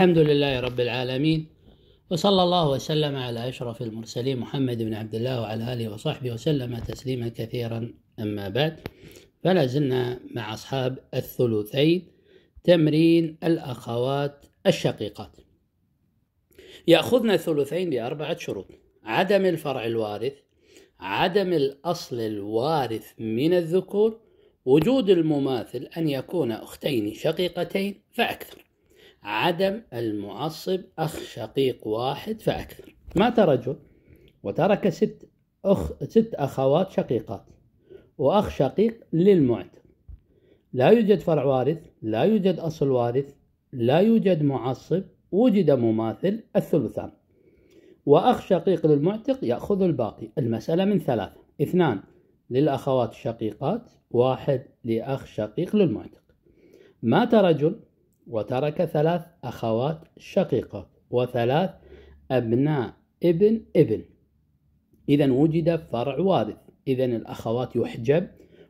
الحمد لله رب العالمين وصلى الله وسلم على أشرف المرسلين محمد بن عبد الله وعلى آله وصحبه وسلم تسليما كثيرا أما بعد فلا زلنا مع أصحاب الثلثين تمرين الأخوات الشقيقات يأخذنا الثلثين بأربعة شروط عدم الفرع الوارث عدم الأصل الوارث من الذكور وجود المماثل أن يكون أختين شقيقتين فأكثر عدم المعصب أخ شقيق واحد فأكثر مات رجل وترك ست أخ ست أخوات شقيقات وأخ شقيق للمعتق لا يوجد فرع وارث لا يوجد أصل وارث لا يوجد معصب وجد مماثل الثلثان وأخ شقيق للمعتق يأخذ الباقي المسألة من ثلاثة اثنان للأخوات الشقيقات واحد لأخ شقيق للمعتق مات رجل وترك ثلاث أخوات شقيقة وثلاث أبناء ابن ابن إذا وجد فرع وارث إذا الأخوات يحجب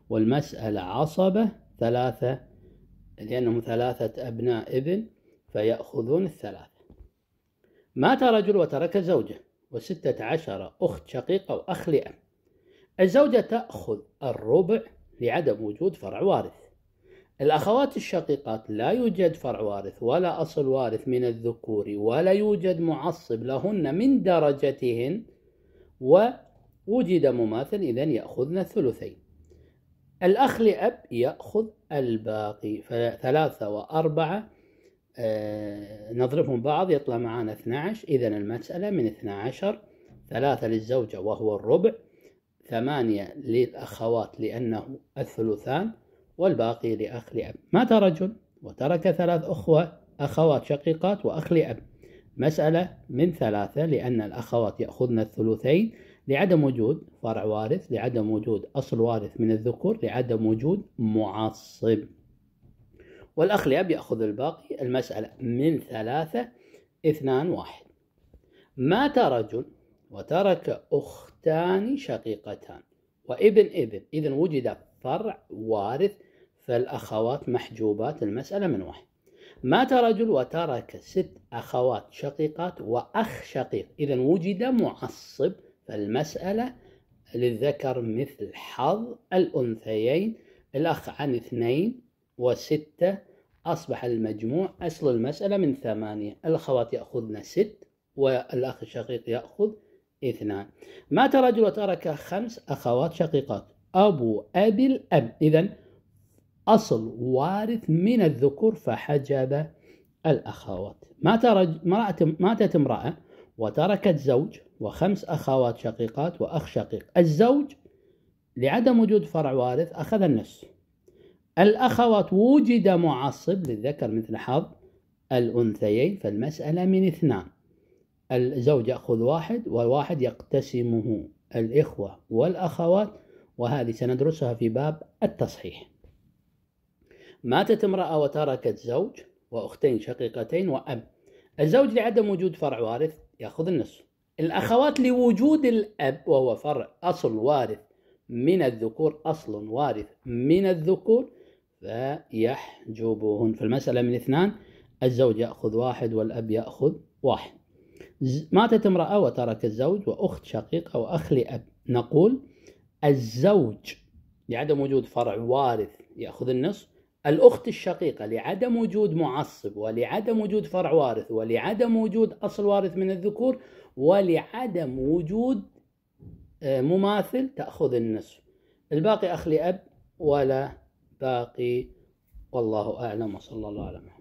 والمسألة عصبة ثلاثة لأنهم ثلاثة أبناء ابن فيأخذون الثلاثة مات رجل وترك زوجة وستة عشر أخت شقيقة وأخ لأم الزوجة تأخذ الربع لعدم وجود فرع وارث الأخوات الشقيقات لا يوجد فرع وارث ولا أصل وارث من الذكور ولا يوجد معصب لهن من درجتهن ووجد مماثل إذا يأخذن الثلثين الأخ لأب يأخذ الباقي فثلاثة وأربعة آه نضربهم بعض يطلع معانا 12 إذا المسألة من 12 ثلاثة للزوجة وهو الربع ثمانية للأخوات لأنه الثلثان والباقي لأخ لأب مات رجل وترك ثلاث أخوة أخوات شقيقات وأخ لأب مسألة من ثلاثة لأن الأخوات يأخذن الثلثين لعدم وجود فرع وارث لعدم وجود أصل وارث من الذكور لعدم وجود معصب والأخ لأب يأخذ الباقي المسألة من ثلاثة اثنان واحد مات رجل وترك أختان شقيقتان وابن ابن إذا وجد فرع وارث فالأخوات محجوبات المسألة من واحد مات رجل وترك ست أخوات شقيقات وأخ شقيق إذا وجد معصب فالمسألة للذكر مثل حظ الأنثيين الأخ عن اثنين وستة أصبح المجموع أصل المسألة من ثمانية الأخوات يأخذن ست والأخ الشقيق يأخذ اثنان مات رجل وترك خمس أخوات شقيقات أبو أبي الأب إذا أصل وارث من الذكور فحجب الأخوات ماتت امرأة وتركت زوج وخمس أخوات شقيقات وأخ شقيق الزوج لعدم وجود فرع وارث أخذ النفس الأخوات وجد معصب للذكر مثل حظ الأنثيين فالمسألة من اثنان الزوج يأخذ واحد والواحد يقتسمه الإخوة والأخوات وهذه سندرسها في باب التصحيح ماتت امرأة وتركت زوج وأختين شقيقتين وأب الزوج لعدم وجود فرع وارث يأخذ النصف الأخوات لوجود الأب وهو فرع أصل وارث من الذكور أصل وارث من الذكور فيحجبهن فالمسألة من اثنان الزوج يأخذ واحد والأب يأخذ واحد ماتت امرأة وترك الزوج وأخت شقيقة وأخ لأب نقول الزوج لعدم وجود فرع وارث يأخذ النصف الأخت الشقيقة لعدم وجود معصب ولعدم وجود فرع وارث ولعدم وجود أصل وارث من الذكور ولعدم وجود آه، مماثل تأخذ النصف الباقي أخ لأب ولا باقي والله أعلم وصلى الله على محمد